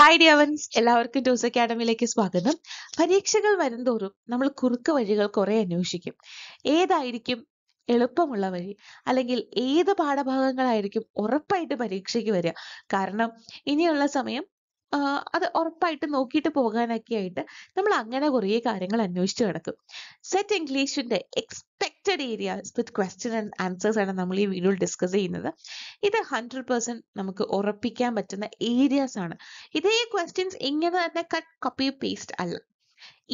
hi ഡിയവൻസ് എല്ലാവർക്കും two's അക്കാഡമിയിലേക്ക് സ്വാഗതം പരീക്ഷകൾ വരുംതോറും നമ്മൾ കുറുക്ക് വഴികൾ കുറെ അന്വേഷിക്കും ഏതായിരിക്കും എളുപ്പമുള്ള വഴി അല്ലെങ്കിൽ ഏത് പാഠഭാഗങ്ങളായിരിക്കും ഉറപ്പായിട്ട് പരീക്ഷയ്ക്ക് വരിക കാരണം ഇനിയുള്ള സമയം അത് ഉറപ്പായിട്ട് നോക്കിയിട്ട് പോകാനൊക്കെ ആയിട്ട് നമ്മൾ അങ്ങനെ കുറേ കാര്യങ്ങൾ അന്വേഷിച്ച് കിടക്കും സെറ്റ് ഇംഗ്ലീഷിന്റെ expected area with question and answers ആണ് നമ്മൾ ഈ വീഡിയോയിൽ ഡിസ്കസ് ചെയ്യുന്നത് ഇത് ഹൺഡ്രഡ് പെർസെന്റ് നമുക്ക് ഉറപ്പിക്കാൻ പറ്റുന്ന ഏരിയാസ് ആണ് ഇതേ ക്വസ്റ്റ്യൻസ് ഇങ്ങനെ തന്നെ കട്ട് കോപ്പി പേസ്റ്റ് അല്ല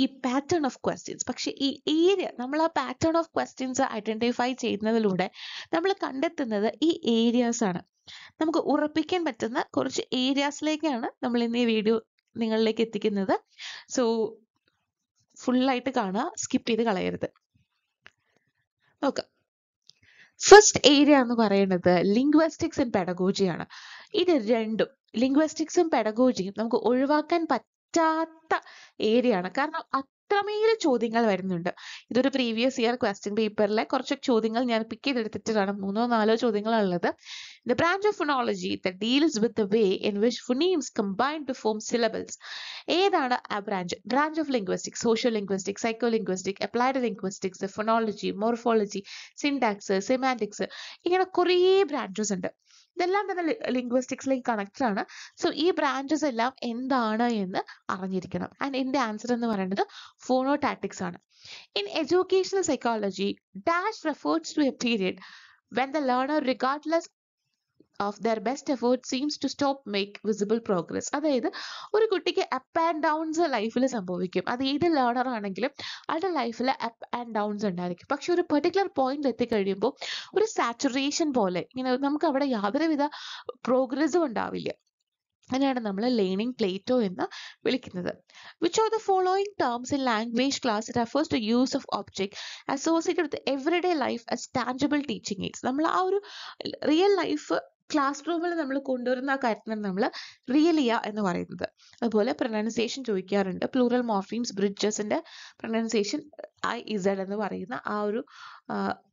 ഈ പാറ്റേൺ ഓഫ് ക്വസ്റ്റ്യൻസ് പക്ഷെ ഈ ഏരിയ നമ്മൾ ആ പാറ്റേൺ ഓഫ് ക്വസ്റ്റ്യൻസ് ഐഡന്റിഫൈ ചെയ്യുന്നതിലൂടെ നമ്മൾ കണ്ടെത്തുന്നത് ഈ ഏരിയാസ് ആണ് നമുക്ക് ഉറപ്പിക്കാൻ പറ്റുന്ന കുറച്ച് ഏരിയാസിലേക്കാണ് നമ്മൾ ഇന്ന് ഈ വീഡിയോ നിങ്ങളിലേക്ക് എത്തിക്കുന്നത് സോ ഫുള്ളായിട്ട് കാണുക സ്കിപ്പ് ചെയ്ത് കളയരുത് നോക്കാം ഫസ്റ്റ് ഏരിയ എന്ന് പറയുന്നത് ലിംഗ്വസ്റ്റിക്സ് ആൻഡ് പെഡഗോജിയാണ് ഇത് രണ്ടും ലിംഗ്വസ്റ്റിക്സും പെഡഗോജിയും നമുക്ക് ഒഴിവാക്കാൻ പറ്റ പറ്റാത്ത ഏരിയ ആണ് കാരണം അത്രമേൽ ചോദ്യങ്ങൾ വരുന്നുണ്ട് ഇതൊരു പ്രീവിയസ് ഇയർ ക്വസ്റ്റ്യൻ പേപ്പറിലെ കുറച്ച് ചോദ്യങ്ങൾ ഞാൻ പിക്ക് ചെയ്തെടുത്തിട്ടാണ് മൂന്നോ നാലോ ഉള്ളത് the branch of phonology the deals with the way in which phonemes combined to form syllables ഏതാണ് ആ branch branch of linguistics social linguistics psycho linguistic applied linguistics phonology morphology syntax semantics ഇങ്ങനെ കുറേ ബ്രാഞ്ചസ് ഉണ്ട് ഇതെല്ലാം തന്നെ ലിംഗ്വിസ്റ്റിക്സിലേക്ക് connected ആണ് so ഈ ബ്രാഞ്ചസ് എല്ലാം എന്താണ് എന്ന് അറിഞ്ഞിരിക്കണം ആൻഡ് എൻ്റെ ആൻസർ എന്ന് പറയുന്നത് ഫോണോടാറ്റിക്സ് ആണ് in educational psychology dash refers to a period when the learner regardless of their best effort seems to stop make visible progress അതായത് ഒരു കുട്ടിക്ക് അപ്പ് ആൻഡ് ഡൗൺസ് ലൈഫിൽ സംഭവിക്കും അത് ഏത് ലേണർ ആണെങ്കിലും അവരുടെ ലൈഫിൽ അപ്പ് ആൻഡ് ഡൗൺസ് ഉണ്ടായിരിക്കും പക്ഷെ ഒരു പെർട്ടിക്കുലർ പോയിന്റ് എത്തിക്കഴിയുമ്പോൾ ഒരു സാച്ചുറേഷൻ പോലെ ഇങ്ങനെ നമുക്ക് അവിടെ യാതൊരുവിധ പ്രോഗ്രസും ഉണ്ടാവില്ല അതിനാണ് നമ്മൾ ലേണിംഗ് പ്ലേറ്റോ എന്ന് വിളിക്കുന്നത് which or the following terms in language class refers to use of object associated with everyday life as tangible teaching aids നമ്മൾ ആ ഒരു റിയൽ ലൈഫ് ക്ലാസ് റൂമിൽ നമ്മൾ കൊണ്ടുവരുന്ന ആ കാര്യത്തിനാണ് നമ്മൾ റിയലിയ എന്ന് പറയുന്നത് അതുപോലെ പ്രൊനൗൺസിയേഷൻ ചോദിക്കാറുണ്ട് പ്ലൂറൽ മോർഫീംസ് ബ്രിഡ്ജസിൻ്റെ പ്രൊനൗൺസിയേഷൻ ഐ ഇസഡ് എന്ന് പറയുന്ന ആ ഒരു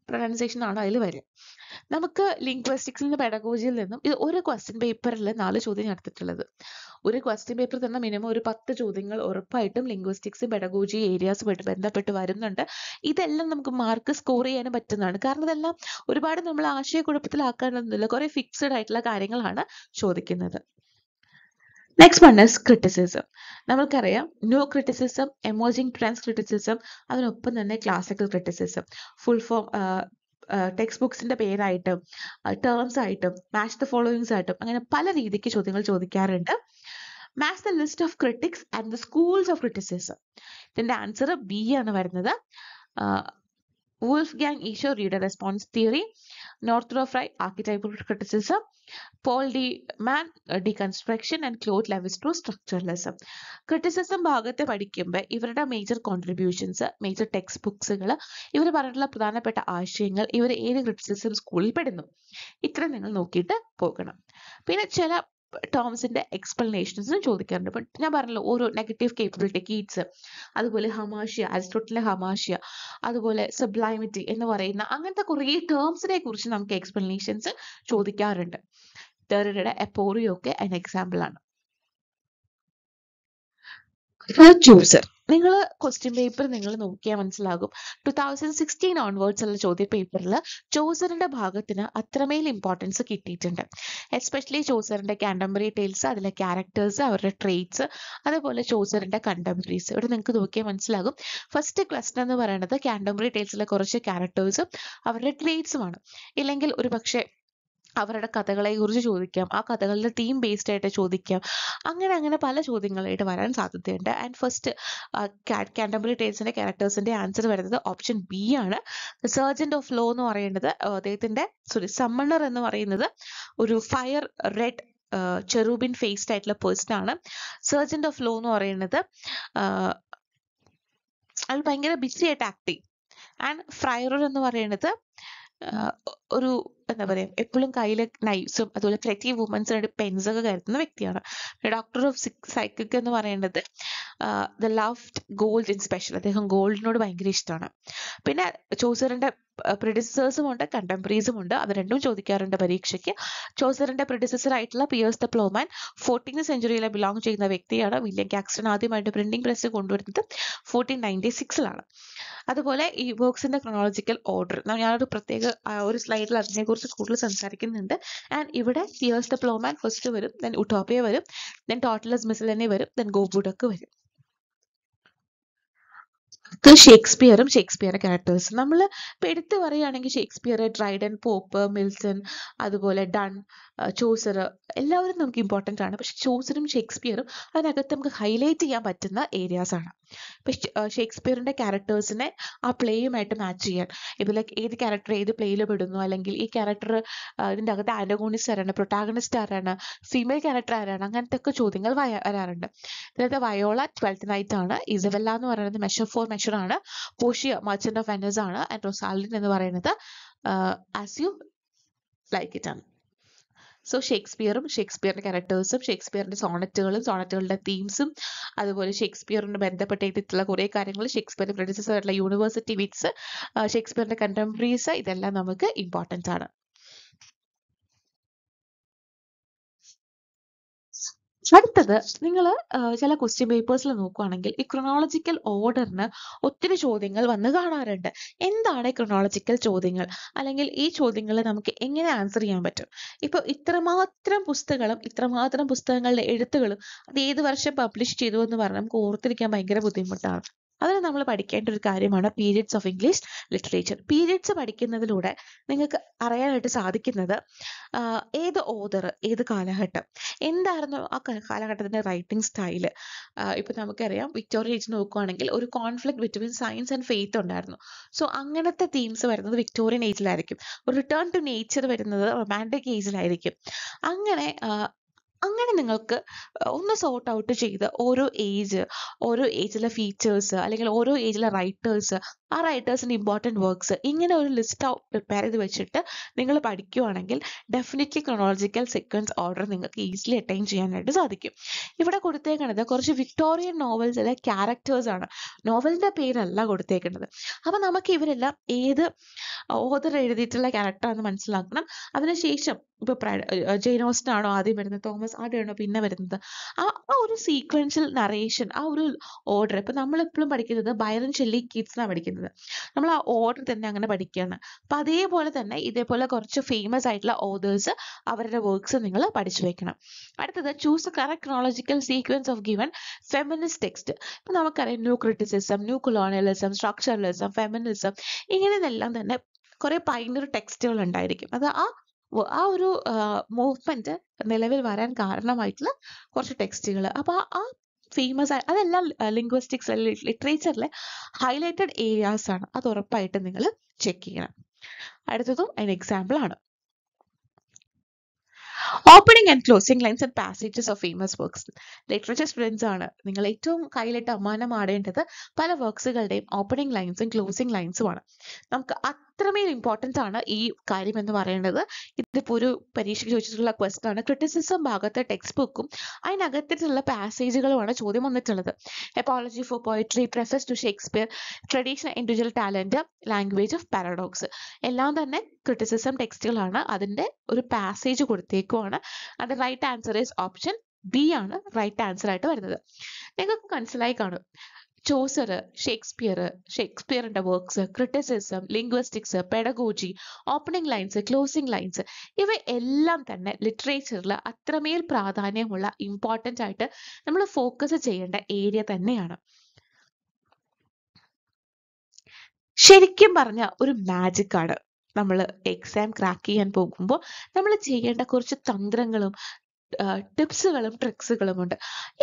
പ്രൊണൗൺസിയേഷൻ ആണ് അതിൽ വരിക നമുക്ക് ലിംഗ്വസ്റ്റിക്സിൽ നിന്ന് പെഡഗോജിയിൽ നിന്നും ഇത് ഒരു ക്വസ്റ്റ്യൻ പേപ്പറിൽ നാല് ചോദ്യം നടത്തിയിട്ടുള്ളത് ഒരു ക്വസ്റ്റ്യൻ പേപ്പർ തന്നെ മിനിമം ഒരു പത്ത് ചോദ്യങ്ങൾ ഉറപ്പായിട്ടും ലിംഗ്വിസ്റ്റിക്സ് പെഡഗോജി ഏരിയാസുമായിട്ട് ബന്ധപ്പെട്ട് വരുന്നുണ്ട് ഇതെല്ലാം നമുക്ക് മാർക്ക് സ്കോർ ചെയ്യാനും പറ്റുന്നതാണ് കാരണം ഇതെല്ലാം ഒരുപാട് നമ്മൾ ആശയക്കുഴപ്പത്തിലാക്കാനൊന്നുമില്ല കുറേ ഫിക്സഡ് ആയിട്ടുള്ള കാര്യങ്ങളാണ് ചോദിക്കുന്നത് നെക്സ്റ്റ് വൺ ഇസ് ക്രിറ്റിസിസം നമ്മൾക്കറിയാം new criticism emerging trends criticism അതിനൊപ്പം തന്നെ classical criticism full form text ബുക്സിന്റെ പേരായിട്ടും ടേംസ് ആയിട്ടും മാച്ച് ദ ഫോളോയിങ്സ് ആയിട്ടും അങ്ങനെ പല രീതിക്ക് ചോദ്യങ്ങൾ ചോദിക്കാറുണ്ട് match the list of critics and the schools of criticism ഇതിന്റെ ആൻസർ ബി ആണ് വരുന്നത് Wolfgang Iser reader response theory Frye archetypal criticism Paul de Man deconstruction, and Claude Levi to structuralism criticism ഭാഗത്തെ പഠിക്കുമ്പോൾ ഇവരുടെ major contributions major text ബുക്സുകൾ ഇവർ പറഞ്ഞിട്ടുള്ള പ്രധാനപ്പെട്ട ആശയങ്ങൾ ഇവർ ഏത് ക്രിട്ടിസിസം സ്കൂളിൽ പെടുന്നു ഇത്രയും നിങ്ങൾ നോക്കിയിട്ട് പോകണം പിന്നെ ചില ടോംസിന്റെ എക്സ്പ്ലനേഷൻസും ചോദിക്കാറുണ്ട് ഇപ്പം ഞാൻ പറഞ്ഞല്ലോ ഓരോ നെഗറ്റീവ് കേപ്പബിലിറ്റി കീറ്റ്സ് അതുപോലെ ഹമാഷ്യ അരിസ്റ്റോട്ടിലെ ഹമാഷ്യ അതുപോലെ സബ്ലൈമിറ്റി എന്ന് പറയുന്ന അങ്ങനത്തെ കുറേ ടേംസിനെ കുറിച്ച് നമുക്ക് എക്സ്പ്ലനേഷൻസ് ചോദിക്കാറുണ്ട് ടെറിയുടെ എപ്പോറിയൊക്കെ എക്സാമ്പിൾ ആണ് ഫർ ചൂസർ നിങ്ങൾ ക്വസ്റ്റ്യൻ പേപ്പർ നിങ്ങൾ നോക്കിയാൽ മനസ്സിലാകും ടു തൗസൻഡ് സിക്സ്റ്റീൻ ഓൺവേർഡ്സ് ഉള്ള ചോദ്യ പേപ്പറിൽ ചോസറിന്റെ ഭാഗത്തിന് അത്രമേൽ ഇമ്പോർട്ടൻസ് കിട്ടിയിട്ടുണ്ട് എസ്പെഷ്യലി ചോസറിന്റെ കാൻഡംബറി ടെയിൽസ് അതിലെ ക്യാരക്ടേഴ്സ് അവരുടെ ട്രേറ്റ്സ് അതേപോലെ ചോസറിന്റെ കണ്ടംബറീസ് ഇവിടെ നിങ്ങൾക്ക് നോക്കിയാൽ മനസ്സിലാകും ഫസ്റ്റ് ക്ലസ്റ്റർ എന്ന് പറയുന്നത് കാൻഡംബറി ടെയിൽസിലെ കുറച്ച് ക്യാരക്ടേഴ്സും അവരുടെ ട്രേറ്റ്സുമാണ് ഇല്ലെങ്കിൽ ഒരു പക്ഷേ അവരുടെ കഥകളെ കുറിച്ച് ചോദിക്കാം ആ കഥകളുടെ തീം ബേസ്ഡ് ആയിട്ട് ചോദിക്കാം അങ്ങനെ അങ്ങനെ പല ചോദ്യങ്ങളായിട്ട് വരാൻ സാധ്യതയുണ്ട് ആൻഡ് ഫസ്റ്റ് കാൻഡംബറി ടേൽസിന്റെ ക്യാരക്ടേഴ്സിന്റെ ആൻസർ വരുന്നത് ഓപ്ഷൻ ബി ആണ് സർജന്റ് ഓഫ് ലോ എന്ന് പറയേണ്ടത് അദ്ദേഹത്തിന്റെ സോറി സമ്മണർ എന്ന് പറയുന്നത് ഒരു ഫയർ റെഡ് ചെറൂബിൻ ഫേസ്ഡ് ആയിട്ടുള്ള പേഴ്സൺ ആണ് സർജന്റ് ഓഫ് ലോ എന്ന് പറയുന്നത് അയാൾ ഭയങ്കര ബിസി ആയിട്ട് ആക്ട് ചെയ്യും ആൻഡ് ഫ്രയറർ എന്ന് പറയുന്നത് ഒരു എന്താ പറയാ എപ്പോഴും കയ്യില് നൈഫ്സും അതുപോലെ ക്രിയേറ്റീവ് പെൻസ് ഒക്കെ കരുതുന്ന വ്യക്തിയാണ് ഡോക്ടർ ഓഫ് സൈക്കിക് എന്ന് പറയേണ്ടത് the loved gold in special അദ്ദേഹം ഗോൾഡിനോട് ഭയങ്കര ഇഷ്ടമാണ് പിന്നെ ചോസറിന്റെ പ്രിഡിസേഴ്സും ഉണ്ട് കണ്ടംപറീസും ഉണ്ട് അത് രണ്ടും ചോദിക്കാറുണ്ട് പരീക്ഷയ്ക്ക് ചോസറിന്റെ പ്രിഡിസസർ ആയിട്ടുള്ള പിയേഴ്സ് ദ പ്ലോമാൻ ഫോർട്ടീൻ സെഞ്ചുറിയിലെ ബിലോങ് ചെയ്യുന്ന വ്യക്തിയാണ് വില്യം കാക്സ്റ്റൺ ആദ്യമായിട്ട് പ്രിന്റിംഗ് പ്രസ് കൊണ്ടുവരുന്നത് ഫോർട്ടീൻ നയൻറ്റി സിക്സിലാണ് അതുപോലെ ഈ ബോക്സിന്റെ ക്രോണോളജിക്കൽ ഓർഡർ ഞാനൊരു പ്രത്യേക ഒരു സ്ലൈഡിൽ അതിനെക്കുറിച്ച് കൂടുതൽ സംസാരിക്കുന്നുണ്ട് ആൻഡ് ഇവിടെ തിയേഴ്സ് ദ പ്ലോമാൻ ഫസ്റ്റ് വരും ദെൻ ഉട്ടോപ്പിയ വരും ദെൻ ടോട്ടലസ് മിസിലനെ വരും ദെൻ ഗോബുഡൊക്കെ വരും ഷേക്സ്പിയറും ഷേക്സ്പിയറിന്റെ ക്യാരക്ടേഴ്സ് നമ്മൾ എടുത്ത് പറയുകയാണെങ്കിൽ ഷേക്സ്പിയർ ഡ്രൈഡൻ പോപ്പ് മിൽസൺ അതുപോലെ ഡൺ ചൗസർ എല്ലാവരും നമുക്ക് ഇമ്പോർട്ടൻ്റ് ആണ് പക്ഷെ ചോസറും ഷേക്സ്പിയറും അതിനകത്ത് നമുക്ക് ഹൈലൈറ്റ് ചെയ്യാൻ പറ്റുന്ന ഏരിയാസ് ആണ് ഇപ്പം ഷേക്സ്പിയറിന്റെ ക്യാരക്ടേഴ്സിനെ ആ പ്ലേയുമായിട്ട് മാച്ച് ചെയ്യാൻ ഇപ്പോൾ ലൈക്ക് ഏത് ക്യാരക്ടർ ഏത് പ്ലേയിൽ പെടുന്നു അല്ലെങ്കിൽ ഈ ക്യാരക്ടർ ഇതിൻ്റെ അകത്ത് ആൻറ്റഗോണിസ്റ്റ് ആരാണ് പ്രൊട്ടാഗണിസ്റ്റ് ആരാണ് ഫീമെയിൽ ക്യാരക്ടർ ആരാണ് അങ്ങനത്തെ ഒക്കെ ചോദ്യങ്ങൾ വരാറുണ്ട് ഇതിനകത്ത് വയോള ട്വൽത്ത് നൈറ്റ് ആണ് ഇസബെല്ല എന്ന് പറയുന്നത് മെഷർ ഫോർ മെഷർ ആണ് പോഷിയ മർച്ചൻ്റ് ഓഫ് വെനസ് ആണ് ആൻഡ് റൊസാലിൻ എന്ന് പറയുന്നത് ആസ് യു ലൈക്ക് ഇറ്റ് ആണ് സോ ഷേക്സ്പിയറും ഷേക്സ്പിയറിൻ്റെ ക്യാരക്ടേഴ്സും ഷേക്സ്പിയറിൻ്റെ സോണറ്റുകളും സോണറ്റുകളുടെ തീംസും അതുപോലെ ഷേക്സ്പിയറിന് ബന്ധപ്പെട്ട് എഴുതിയിട്ടുള്ള കുറേ കാര്യങ്ങൾ ഷേക്സ്പിയറിൻ്റെ പ്രൊഡ്യൂസേഴ്സ് ആയിട്ടുള്ള യൂണിവേഴ്സിറ്റി വിറ്റ്സ് ഷേക്സ്പിയറിൻ്റെ കണ്ടംപ്രറീസ് ഇതെല്ലാം നമുക്ക് ഇമ്പോർട്ടൻസ് ആണ് അടുത്തത് നിങ്ങൾ ചില ക്വസ്റ്റ്യൻ പേപ്പേഴ്സിൽ നോക്കുകയാണെങ്കിൽ ഈ ക്രൊണോളജിക്കൽ ഓർഡറിന് ഒത്തിരി ചോദ്യങ്ങൾ വന്ന് കാണാറുണ്ട് എന്താണ് ക്രൊണോളജിക്കൽ ചോദ്യങ്ങൾ അല്ലെങ്കിൽ ഈ ചോദ്യങ്ങൾ നമുക്ക് എങ്ങനെ ആൻസർ ചെയ്യാൻ പറ്റും ഇപ്പൊ ഇത്രമാത്രം പുസ്തകങ്ങളും ഇത്രമാത്രം പുസ്തകങ്ങളുടെ എഴുത്തുകളും അത് ഏത് വർഷം പബ്ലിഷ് ചെയ്തു എന്ന് പറഞ്ഞാൽ നമുക്ക് ഓർത്തിരിക്കാൻ ഭയങ്കര ബുദ്ധിമുട്ടാണ് അതിന് നമ്മൾ പഠിക്കേണ്ട ഒരു കാര്യമാണ് periods of English literature periods പഠിക്കുന്നതിലൂടെ നിങ്ങൾക്ക് അറിയാനായിട്ട് സാധിക്കുന്നത് ഏത് ഓതർ ഏത് കാലഘട്ടം എന്തായിരുന്നു ആ കാലഘട്ടത്തിന്റെ റൈറ്റിംഗ് സ്റ്റൈല് ഇപ്പൊ നമുക്കറിയാം വിക്ടോറിയ ഏജ് നോക്കുവാണെങ്കിൽ ഒരു conflict between science and faith ഉണ്ടായിരുന്നു സോ അങ്ങനത്തെ തീംസ് വരുന്നത് വിക്ടോറിയൻ ഏജിലായിരിക്കും റിട്ടേൺ ടു നേച്ചർ വരുന്നത് റൊമാൻറ്റിക് ഏജിലായിരിക്കും അങ്ങനെ അങ്ങനെ നിങ്ങൾക്ക് ഒന്ന് സോർട്ട് ഔട്ട് ചെയ്ത് ഓരോ ഏജ് ഓരോ ഏജിലെ ഫീച്ചേഴ്സ് അല്ലെങ്കിൽ ഓരോ ഏജിലെ റൈറ്റേഴ്സ് ആ റൈറ്റേഴ്സിൻ്റെ ഇമ്പോർട്ടൻറ്റ് വർക്ക്സ് ഇങ്ങനെ ഒരു ലിസ്റ്റ് പ്രിപ്പയർ ചെയ്ത് വെച്ചിട്ട് നിങ്ങൾ പഠിക്കുകയാണെങ്കിൽ ഡെഫിനറ്റ്ലി ക്രൊണോളജിക്കൽ സീക്വൻസ് ഓർഡർ നിങ്ങൾക്ക് ഈസിലി അറ്റൈൻ ചെയ്യാനായിട്ട് സാധിക്കും ഇവിടെ കൊടുത്തേക്കണത് കുറച്ച് വിക്ടോറിയൻ നോവൽസിലെ ക്യാരക്ടേഴ്സ് ആണ് നോവലിൻ്റെ പേരല്ല കൊടുത്തേക്കുന്നത് അപ്പം നമുക്ക് ഇവരെല്ലാം ഏത് ഓതർ എഴുതിയിട്ടുള്ള ക്യാരക്ടറാണെന്ന് മനസ്സിലാക്കണം അതിനുശേഷം ഇപ്പൊ ജെയിൻ ആണോ ആദ്യം വരുന്നത് തോമസ് ആദ്യമാണോ പിന്നെ വരുന്നത് ആ ആ ഒരു സീക്വൻഷ്യൽ നറേഷൻ ആ ഒരു ഓർഡർ നമ്മൾ എപ്പോഴും പഠിക്കുന്നത് ബൈറൻ ഷെല്ലി കിഡ്സ് ആണ് പഠിക്കുന്നത് പഠിക്കുന്നത് നമ്മൾ ആ ഓർഡർ തന്നെ അങ്ങനെ പഠിക്കുകയാണ് അപ്പൊ അതേപോലെ തന്നെ ഇതേപോലെ കുറച്ച് ഫേമസ് ആയിട്ടുള്ള ഓതേഴ്സ് അവരുടെ വർക്ക്സ് നിങ്ങൾ പഠിച്ചു വെക്കണം അടുത്തത് choose a chronological sequence of given feminist text ഇപ്പൊ നമുക്കറിയാം new criticism new colonialism structuralism feminism ഇങ്ങനെയെല്ലാം തന്നെ കുറേ പൈനർ ടെക്സ്റ്റുകൾ ഉണ്ടായിരിക്കും അത് ആ ആ ഒരു മൂവ്മെന്റ് നിലവിൽ വരാൻ കാരണമായിട്ടുള്ള കുറച്ച് ടെക്സ്റ്റുകൾ അപ്പൊ ആ ഫേമസ് ആയ അതെല്ലാം ലിംഗ്വിസ്റ്റിക്സ് ലിറ്ററേച്ചറിലെ ഹൈലൈറ്റഡ് ഏരിയാസ് ആണ് അത് ഉറപ്പായിട്ട് നിങ്ങൾ ചെക്ക് ചെയ്യണം അടുത്തതും അതിന് എക്സാമ്പിൾ ആണ് opening and closing lines and passages of famous works literature students ആണ് നിങ്ങൾ ഏറ്റവും കയ്യിലിട്ട് അമ്മാനം ആടേണ്ടത് പല വർക്ക്സുകളുടെയും ഓപ്പണിംഗ് ലൈൻസും ക്ലോസിംഗ് ലൈൻസും ആണ് നമുക്ക് അത്രമേൽ ഇമ്പോർട്ടൻ്റ് ആണ് ഈ കാര്യം എന്ന് പറയുന്നത് ഇതിപ്പോൾ ഒരു പരീക്ഷയ്ക്ക് ചോദിച്ചിട്ടുള്ള ക്വസ്റ്റൻ ആണ് ക്രിറ്റിസിസം ഭാഗത്തെ ടെക്സ്റ്റ് ബുക്കും അതിനകത്തിട്ടുള്ള പാസേജുകളുമാണ് ചോദ്യം വന്നിട്ടുള്ളത് Apology for Poetry Preface to Shakespeare traditional individual talent Language of Paradox എല്ലാം തന്നെ ക്രിറ്റിസിസം ടെക്സ്റ്റുകളാണ് അതിൻ്റെ ഒരു പാസേജ് കൊടുത്തേക്കുമാണ് അത് right answer is option B ആണ് റൈറ്റ് ആൻസർ ആയിട്ട് വരുന്നത് നിങ്ങൾക്ക് മനസ്സിലായി കാണും ചോസറ് ഷേക്സ്പിയർ ഷേക്സ്പിയറിൻ്റെ works criticism linguistics pedagogy opening lines closing lines ഇവയെല്ലാം തന്നെ ലിറ്ററേച്ചറിൽ അത്രമേൽ പ്രാധാന്യമുള്ള ഇമ്പോർട്ടൻ്റ് ആയിട്ട് നമ്മൾ ഫോക്കസ് ചെയ്യേണ്ട ഏരിയ തന്നെയാണ് ശരിക്കും പറഞ്ഞ ഒരു മാജിക് ആണ് നമ്മൾ എക്സാം ക്രാക്ക് ചെയ്യാൻ പോകുമ്പോൾ നമ്മൾ ചെയ്യേണ്ട കുറച്ച് തന്ത്രങ്ങളും ടിപ്സുകളും ഉണ്ട്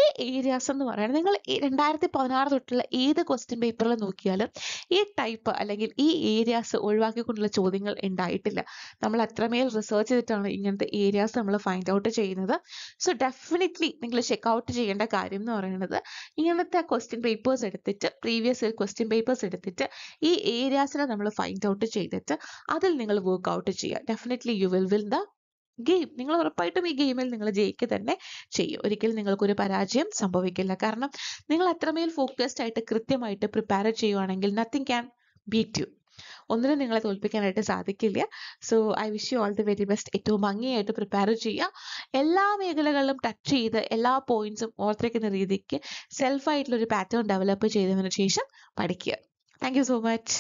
ഈ ഏരിയാസ് എന്ന് പറയുന്നത് നിങ്ങൾ രണ്ടായിരത്തി പതിനാറ് തൊട്ടുള്ള ഏത് ക്വസ്റ്റ്യൻ പേപ്പറിൽ നോക്കിയാലും ഈ ടൈപ്പ് അല്ലെങ്കിൽ ഈ ഏരിയാസ് ഒഴിവാക്കിക്കൊണ്ടുള്ള ചോദ്യങ്ങൾ ഉണ്ടായിട്ടില്ല നമ്മൾ അത്രമേൽ റിസർച്ച് ചെയ്തിട്ടാണ് ഇങ്ങനത്തെ ഏരിയാസ് നമ്മൾ ഫൈൻഡ് ഔട്ട് ചെയ്യുന്നത് സോ ഡെഫിനറ്റ്ലി നിങ്ങൾ ചെക്ക് ഔട്ട് ചെയ്യേണ്ട കാര്യം എന്ന് പറയുന്നത് ഇങ്ങനത്തെ ക്വസ്റ്റ്യൻ പേപ്പേഴ്സ് എടുത്തിട്ട് പ്രീവിയസ് ഇയർ ക്വസ്റ്റ്യൻ പേപ്പേഴ്സ് എടുത്തിട്ട് ഈ ഏരിയാസിനെ നമ്മൾ ഫൈൻഡ് ഔട്ട് ചെയ്തിട്ട് അതിൽ നിങ്ങൾ വർക്ക് ഔട്ട് ചെയ്യുക definitely you will win the game നിങ്ങൾ ഉറപ്പായിട്ടും ഈ ഗെയിമിൽ നിങ്ങൾ ജയിക്കുക തന്നെ ചെയ്യും ഒരിക്കലും നിങ്ങൾക്കൊരു പരാജയം സംഭവിക്കില്ല കാരണം നിങ്ങൾ അത്രമേൽ ഫോക്കസ്ഡ് ആയിട്ട് കൃത്യമായിട്ട് പ്രിപ്പയർ ചെയ്യുവാണെങ്കിൽ നത്തിങ് ക്യാൻ ബീറ്റ് യു ഒന്നിനും നിങ്ങളെ തോൽപ്പിക്കാനായിട്ട് സാധിക്കില്ല so I wish you all the very best ഏറ്റവും ഭംഗിയായിട്ട് പ്രിപ്പയർ ചെയ്യുക എല്ലാ മേഖലകളിലും ടച്ച് ചെയ്ത് എല്ലാ പോയിന്റ്സും ഓർത്തിരിക്കുന്ന രീതിക്ക് സെൽഫായിട്ടുള്ള ഒരു പാറ്റേൺ ഡെവലപ്പ് ചെയ്തതിനു ശേഷം പഠിക്കുക താങ്ക് യു സോ മച്ച്